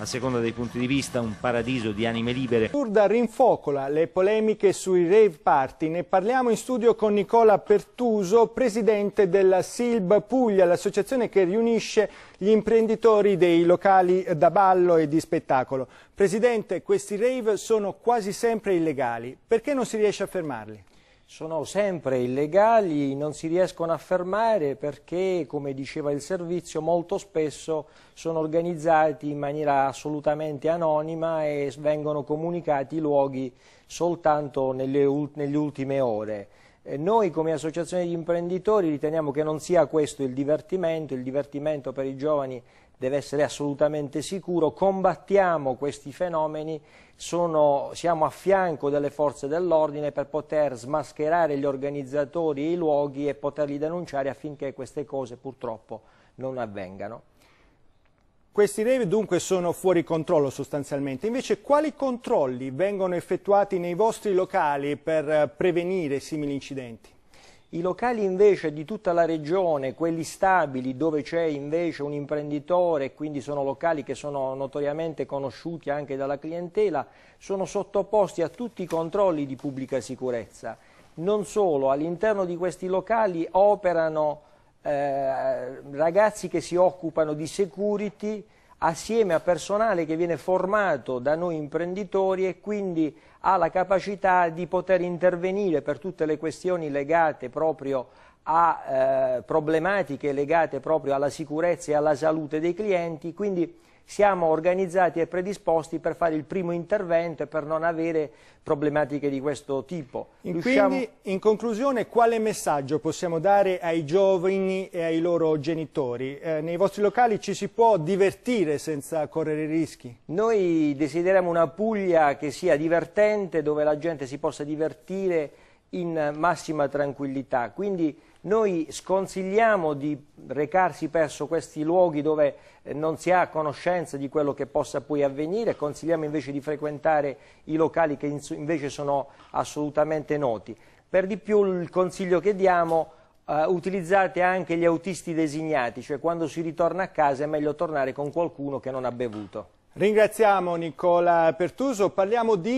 a seconda dei punti di vista, un paradiso di anime libere. Turda rinfocola le polemiche sui rave party. Ne parliamo in studio con Nicola Pertuso, presidente della SILB Puglia, l'associazione che riunisce gli imprenditori dei locali da ballo e di spettacolo. Presidente, questi rave sono quasi sempre illegali. Perché non si riesce a fermarli? sono sempre illegali, non si riescono a fermare perché, come diceva il servizio, molto spesso sono organizzati in maniera assolutamente anonima e vengono comunicati i luoghi soltanto nelle, ultime ore. Noi come associazione di imprenditori riteniamo che non sia questo il divertimento, il divertimento per i giovani deve essere assolutamente sicuro, combattiamo questi fenomeni, sono, siamo a fianco delle forze dell'ordine per poter smascherare gli organizzatori e i luoghi e poterli denunciare affinché queste cose purtroppo non avvengano. Questi dei dunque sono fuori controllo sostanzialmente, invece quali controlli vengono effettuati nei vostri locali per eh, prevenire simili incidenti? I locali invece di tutta la regione, quelli stabili dove c'è invece un imprenditore, quindi sono locali che sono notoriamente conosciuti anche dalla clientela, sono sottoposti a tutti i controlli di pubblica sicurezza. Non solo, all'interno di questi locali operano eh, ragazzi che si occupano di security assieme a personale che viene formato da noi imprenditori e quindi ha la capacità di poter intervenire per tutte le questioni legate proprio a eh, problematiche legate proprio alla sicurezza e alla salute dei clienti, quindi siamo organizzati e predisposti per fare il primo intervento e per non avere problematiche di questo tipo. Riusciamo... Quindi, in conclusione, quale messaggio possiamo dare ai giovani e ai loro genitori? Eh, nei vostri locali ci si può divertire senza correre rischi? Noi desideriamo una Puglia che sia divertente, dove la gente si possa divertire in massima tranquillità. Quindi, noi sconsigliamo di recarsi presso questi luoghi dove eh, non si ha conoscenza di quello che possa poi avvenire, consigliamo invece di frequentare i locali che invece sono assolutamente noti. Per di più il consiglio che diamo Uh, utilizzate anche gli autisti designati, cioè quando si ritorna a casa è meglio tornare con qualcuno che non ha bevuto. Ringraziamo Nicola Pertuso, parliamo di